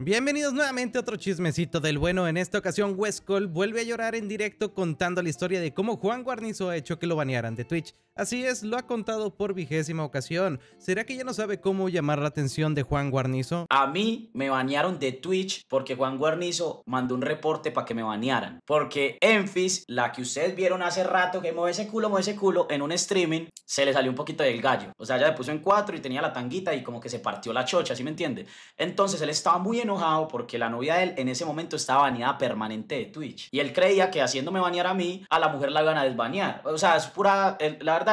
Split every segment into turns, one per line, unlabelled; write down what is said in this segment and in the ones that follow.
Bienvenidos nuevamente a otro chismecito del bueno. En esta ocasión, Westcall vuelve a llorar en directo contando la historia de cómo Juan Guarnizo ha hecho que lo banearan de Twitch. Así es, lo ha contado por vigésima ocasión. ¿Será que ya no sabe cómo llamar la atención de Juan Guarnizo?
A mí me banearon de Twitch porque Juan Guarnizo mandó un reporte para que me banearan. Porque Enfis, la que ustedes vieron hace rato que mueve ese culo, mueve ese culo, en un streaming se le salió un poquito del gallo. O sea, ya le puso en cuatro y tenía la tanguita y como que se partió la chocha, ¿sí me entiende? Entonces él estaba muy enojado porque la novia de él en ese momento estaba baneada permanente de Twitch. Y él creía que haciéndome banear a mí, a la mujer la iban a desbanear. O sea, es pura,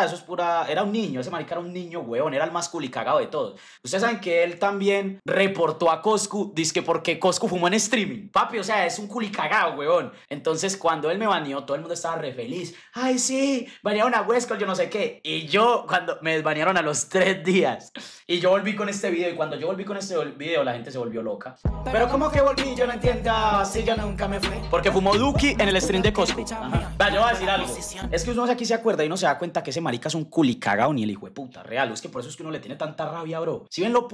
eso es pura. Era un niño, ese marica era un niño, weón, era el más culicagado de todos. Ustedes saben que él también reportó a Coscu, dice que porque Coscu fumó en streaming. Papi, o sea, es un culicagado, weón. Entonces, cuando él me baneó, todo el mundo estaba re feliz. Ay, sí, banearon a huesco yo no sé qué. Y yo, cuando me banearon a los tres días, y yo volví con este video, y cuando yo volví con este video, la gente se volvió loca. Pero, ¿cómo que volví? Yo no entiendo, si yo nunca me fui. Porque fumó Duki en el stream de Coscu. va yo voy a decir algo. Es que uno aquí se acuerda y no se da cuenta que ese marica es un culicagao ni el hijo de puta, real. Es que por eso es que uno le tiene tanta rabia, bro. Si ven lo,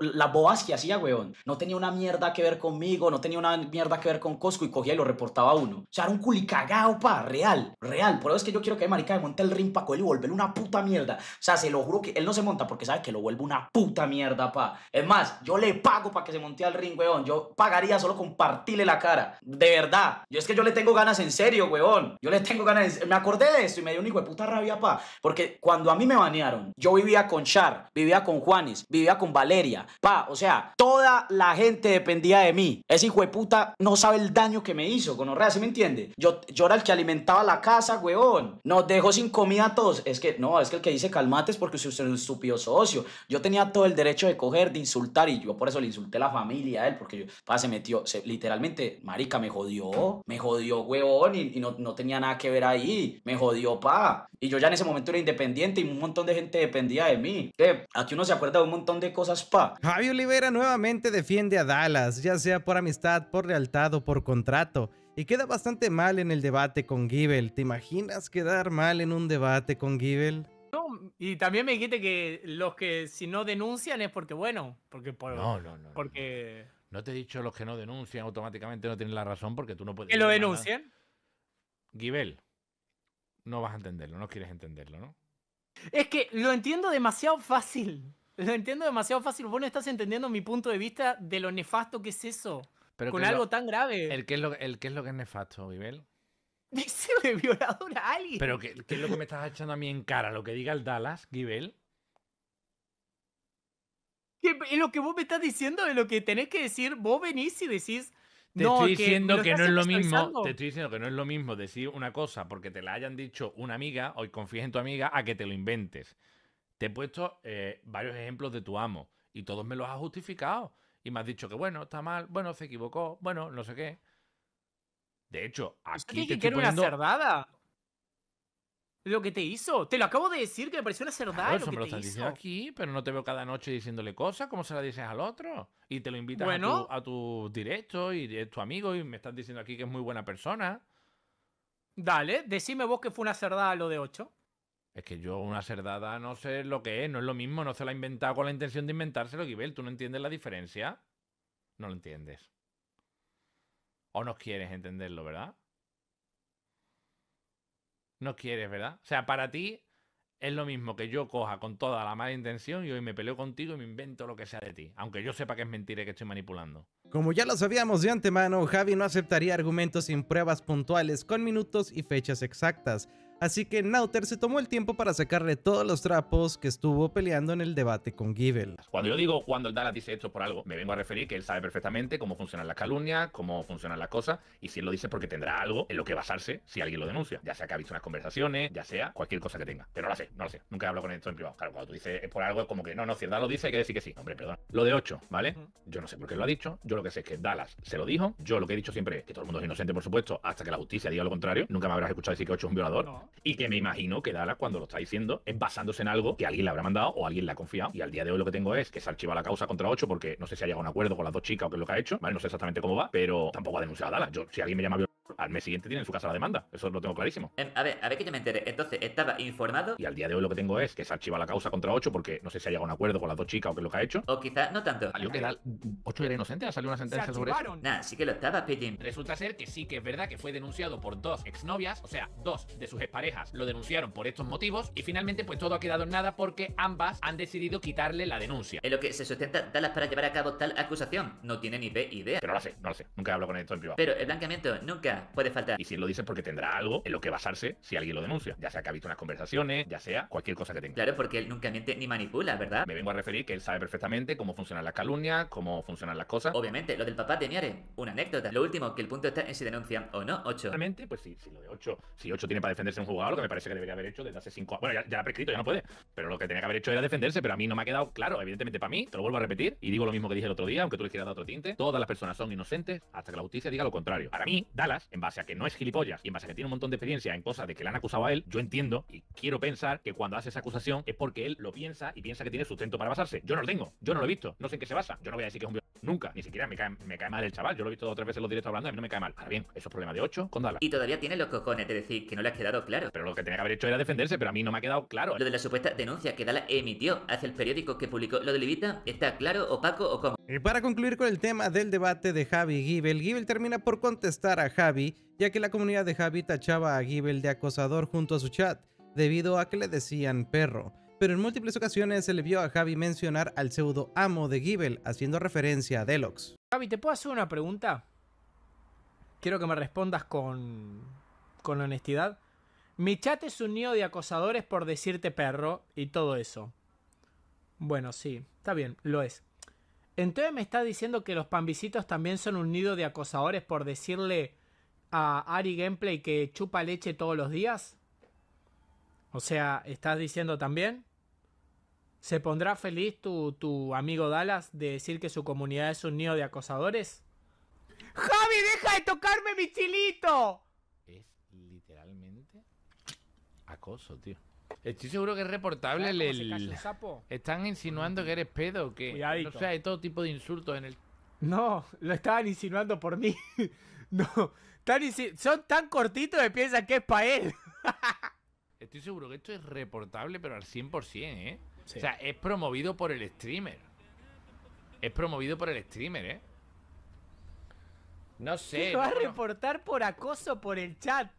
las boas que hacía, weón, no tenía una mierda que ver conmigo, no tenía una mierda que ver con Cosco y cogía y lo reportaba a uno. O sea, era un culicagao, pa, real, real. Por eso es que yo quiero que marica le monte el ring pa' él y volverle una puta mierda. O sea, se lo juro que él no se monta porque sabe que lo vuelve una puta mierda, pa. Es más, yo le pago para que se monte al ring, weón. Yo pagaría solo compartirle la cara. De verdad. Yo es que yo le tengo ganas en serio, weón. Yo le tengo ganas. Me acordé de esto y me dio un hijo de puta rabia, pa. Porque cuando a mí me banearon, yo vivía con Char, vivía con Juanis vivía con Valeria, pa, o sea, toda la gente dependía de mí. Ese hijo de puta no sabe el daño que me hizo, con ¿se me entiende? Yo, era el que alimentaba la casa, huevón. Nos dejó sin comida a todos. Es que, no, es que el que dice calmate es porque usted es un estúpido socio. Yo tenía todo el derecho de coger, de insultar y yo por eso le insulté a la familia a él, porque yo, pa, se metió, literalmente, marica, me jodió, me jodió, huevón, y, no tenía nada que ver ahí. Me jodió, pa. Y yo ya en ese momento era independiente y un montón de gente dependía de mí. aquí uno se acuerda de un montón de cosas, pa.
Javi Olivera nuevamente defiende a Dallas, ya sea por amistad, por lealtad o por contrato. Y queda bastante mal en el debate con Givel. ¿Te imaginas quedar mal en un debate con Givel?
No, y también me dijiste que los que si no denuncian es porque, bueno, porque no, no, no, porque...
te he dicho los que no denuncian automáticamente no tienen la razón porque tú no puedes... Que lo denuncien. Givel no vas a entenderlo, no quieres entenderlo, ¿no?
Es que lo entiendo demasiado fácil. Lo entiendo demasiado fácil. Vos no estás entendiendo mi punto de vista de lo nefasto que es eso. con algo
tan grave. ¿El qué, es lo, el es lo que es nefasto, Gibel? Dice de violador a alguien. Pero ¿qué, es lo que me estás echando a mí en cara? ¿Lo que diga el Dallas, Gibel?
Es lo que vos me estás diciendo es lo que tenés que decir. Vos venís y decís, te estoy diciendo que, no es lo mismo. Te
estoy diciendo que no es lo mismo decir una cosa porque te la hayan dicho una amiga o confíes en tu amiga a que te lo inventes. Te he puesto eh, varios ejemplos de tu amo y todos me los has justificado. Y me has dicho que bueno, está mal, bueno, se equivocó, bueno, no sé qué. De hecho, aquí. Te quiero una cerdada. Lo que te hizo, te lo acabo de decir que me pareció una cerdada lo que aquí, pero no te veo cada noche diciéndole cosas, como se la dices al otro? Y te lo invitas a tu directo y es tu amigo y me estás diciendo aquí que es muy buena persona. Dale, decime vos que fue una cerdada lo de ocho Es que yo una cerdada no sé lo que es, no es lo mismo, no se la ha inventado con la intención de inventárselo, Gibel. ¿tú no entiendes la diferencia? No lo entiendes. O no quieres entenderlo, ¿verdad? No quieres, ¿verdad? O sea, para ti es lo mismo que yo coja con toda la mala intención y hoy me peleo contigo y me invento lo que sea de ti, aunque yo sepa que es mentira y que estoy manipulando.
Como ya lo sabíamos de antemano, Javi no aceptaría argumentos sin pruebas puntuales con minutos y fechas exactas. Así que Nauter se tomó el tiempo para sacarle todos los trapos que estuvo peleando en el debate con Givel. Cuando yo
digo cuando el Dallas dice esto por algo, me vengo a referir que él sabe perfectamente cómo funcionan las calumnias, cómo funcionan las cosas, y si él lo dice porque tendrá algo en lo que basarse si alguien lo denuncia. Ya sea que ha visto unas conversaciones, ya sea cualquier cosa que tenga. Pero no lo sé, no lo sé. Nunca he hablado con esto en privado. Claro, cuando tú dices por algo, es como que no, no, si el Dallas lo dice, hay que decir que sí. Hombre, perdón. Lo de 8, ¿vale? Yo no sé por qué lo ha dicho. Yo lo que sé es que Dallas se lo dijo. Yo lo que he dicho siempre es que todo el mundo es inocente, por supuesto, hasta que la justicia diga lo contrario. Nunca me habrás escuchado decir que 8 es un violador y que me imagino que Dala cuando lo está diciendo es basándose en algo que alguien le habrá mandado o alguien le ha confiado. Y al día de hoy lo que tengo es que se archiva la causa contra 8 porque no sé si ha llegado a un acuerdo con las dos chicas o qué es lo que ha hecho. Vale, no sé exactamente cómo va, pero tampoco ha denunciado a Dala. Yo, si alguien me llama al mes siguiente tienen en su casa la demanda. Eso lo tengo clarísimo. Eh, a ver, a ver que yo me enteré. Entonces, estaba informado. Y al día de hoy lo que tengo es que se archiva la causa contra 8 porque no sé si ha llegado a un acuerdo con las dos chicas o qué lo que ha hecho. O quizás no tanto. Salió era era inocente, ha salido una sentencia sobre eso. Nah, sí que lo estaba, pidiendo Resulta ser que sí que es verdad que fue denunciado por dos exnovias, o sea, dos de sus exparejas lo denunciaron por estos motivos y finalmente pues todo ha quedado en nada porque ambas han decidido quitarle la denuncia. En lo que se sustenta Dallas para llevar a cabo tal acusación, no tiene ni idea. Pero no sé, no lo sé. Nunca he hablado con esto en privado. Pero el blanqueamiento nunca puede faltar. Y si lo dice porque tendrá algo en lo que basarse si alguien lo denuncia. Ya sea que ha visto unas conversaciones, ya sea cualquier cosa que tenga. Claro, porque él nunca miente ni manipula, ¿verdad? Me vengo a referir que él sabe perfectamente cómo funcionan las calumnias, cómo funcionan las cosas. Obviamente, lo del papá de una anécdota. Lo último, que el punto está en si denuncian o no 8. obviamente pues sí, si lo de 8, si 8 tiene para defenderse un jugador, lo que me parece que debería haber hecho desde hace 5 años. Bueno, ya, ya ha prescrito, ya no puede. Pero lo que tenía que haber hecho era defenderse, pero a mí no me ha quedado claro, evidentemente para mí, te lo vuelvo a repetir, y digo lo mismo que dije el otro día, aunque tú le quieras otro tinte, todas las personas son inocentes hasta que la justicia diga lo contrario. Para mí, Dallas en base a que no es gilipollas y en base a que tiene un montón de experiencia en cosas de que le han acusado a él, yo entiendo y quiero pensar que cuando hace esa acusación es porque él lo piensa y piensa que tiene sustento para basarse. Yo no lo tengo, yo no lo he visto, no sé en qué se basa. Yo no voy a decir que es un Nunca, ni siquiera me cae, me cae mal el chaval. Yo lo he visto tres veces en los directos hablando, a mí no me cae mal. Ahora bien, eso es problema de 8 con Dala. Y todavía tiene los cojones de decir que no le ha quedado claro. Pero lo que tenía que haber hecho era defenderse, pero a mí no me ha quedado claro. Lo de la supuesta denuncia que Dala emitió hacia el periódico que publicó lo de Levita, ¿está claro, opaco o cómo? Y
para concluir con el tema del debate de Javi y Gibel, Gibel termina por contestar a Javi, ya que la comunidad de Javi tachaba a Gibel de acosador junto a su chat, debido a que le decían perro pero en múltiples ocasiones se le vio a Javi mencionar al pseudo amo de Gibbel, haciendo referencia a Delox.
Javi,
¿te puedo hacer una pregunta? Quiero que me respondas con, con honestidad. Mi chat es un nido de acosadores por decirte perro y todo eso. Bueno, sí, está bien, lo es. Entonces me estás diciendo que los pambisitos también son un nido de acosadores por decirle a Ari Gameplay que chupa leche todos los días. O sea, ¿estás diciendo también? ¿Se pondrá feliz tu, amigo Dallas de decir que su comunidad es un nido de acosadores? ¡Javi, deja de tocarme mi chilito! Es
literalmente acoso, tío. Estoy seguro que es reportable el, Están insinuando que eres pedo, que no sé, hay todo tipo de insultos en el.
No, lo estaban insinuando por mí. no, tan son tan cortitos que piensan que es para él.
Estoy seguro que esto es reportable, pero al 100%, ¿eh? O sea, es promovido por el streamer. Es promovido por el streamer, ¿eh? No sé. Se va a
reportar por acoso por el chat.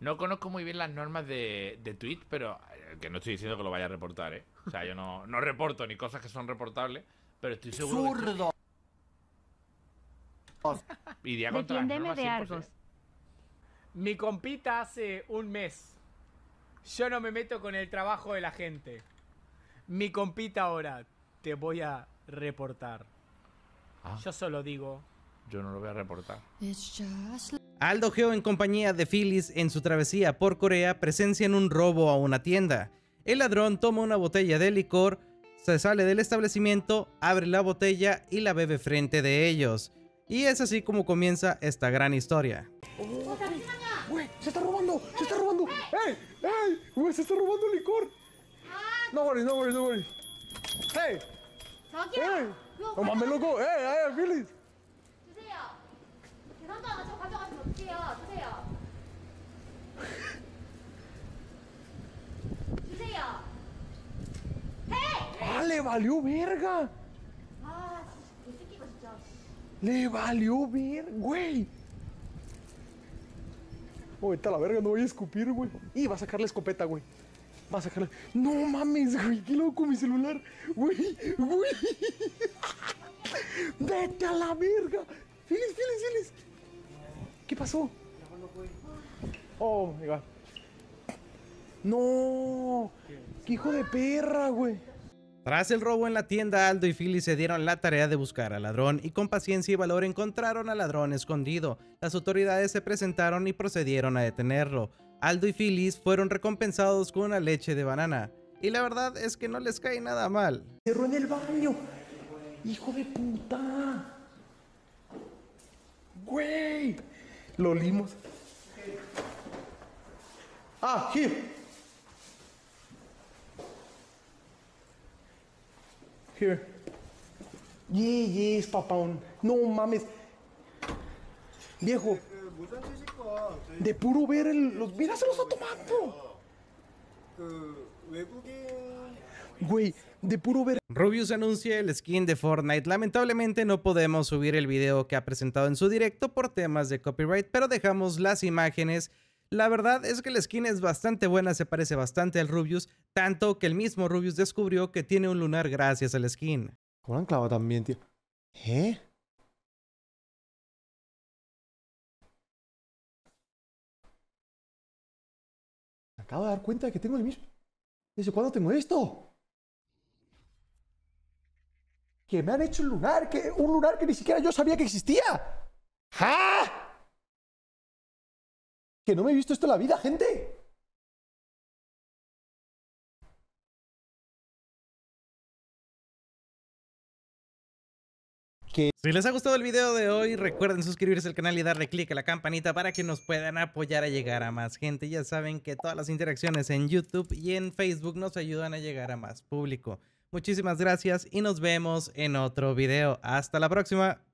No conozco muy bien las normas de, de Twitch, pero eh, que no estoy diciendo que lo vaya a reportar, ¿eh? O sea, yo no, no reporto ni cosas que son reportables, pero estoy seguro. ¡Zurdo! de Argos.
Mi compita hace un mes yo no me meto con el trabajo de la gente. Mi compita ahora, te voy a reportar. Ah. Yo solo digo.
Yo no lo voy a reportar.
Aldo Geo en compañía de Phyllis en su travesía por Corea presencian un robo a una tienda. El ladrón toma una botella de licor, se sale del establecimiento, abre la botella y la bebe frente de ellos. Y es así como comienza esta gran historia.
se está robando, se está robando. ¡Ey! ¡Ey! se está robando licor! no worries, no worries, no worries. ¡Hey! ¡Hey! ¡Ey! ¡Ey!
¡Hey!
¡Ey! ¡Ey!
¡Le valió verga! Ah, ¡Le valió verga! ¡Güey! Oh, vete a la verga, no voy a escupir, güey. Y va a sacar la escopeta, güey. Va a sacar la... No mames, güey, qué loco mi celular. Güey, güey. Vete a la verga. Fieles, fieles, fieles ¿Qué pasó?
Oh, my No. ¿Qué hijo de perra, güey? Tras el robo en la tienda, Aldo y Philly se dieron la tarea de buscar al ladrón y con paciencia y valor encontraron al ladrón escondido. Las autoridades se presentaron y procedieron a detenerlo. Aldo y Phyllis fueron recompensados con una leche de banana. Y la verdad es que no les cae nada mal. Cerró en el baño. Hijo de puta. Güey. Lo olimos. Ah, ¡Yes, yes, No mames. Viejo. De puro ver los. Mira, se los está tomando. Güey, de puro ver. Rubius anuncia el skin de Fortnite. Lamentablemente no podemos subir el video que ha presentado en su directo por temas de copyright, pero dejamos las imágenes la verdad es que la skin es bastante buena, se parece bastante al Rubius, tanto que el mismo Rubius descubrió que tiene un lunar gracias a la skin. ¿Cómo la han clavado también, tío?
¿Eh? acabo de dar cuenta de que tengo el mismo... ¿Desde cuándo tengo esto? Que me han hecho un lunar, que un lunar que ni siquiera yo sabía que existía. ¡Ja! ¡Ah! Que no me he visto esto en la vida, gente.
Que... Si les ha gustado el video de hoy, recuerden suscribirse al canal y darle click a la campanita para que nos puedan apoyar a llegar a más gente. Ya saben que todas las interacciones en YouTube y en Facebook nos ayudan a llegar a más público. Muchísimas gracias y nos vemos en otro video. Hasta la próxima.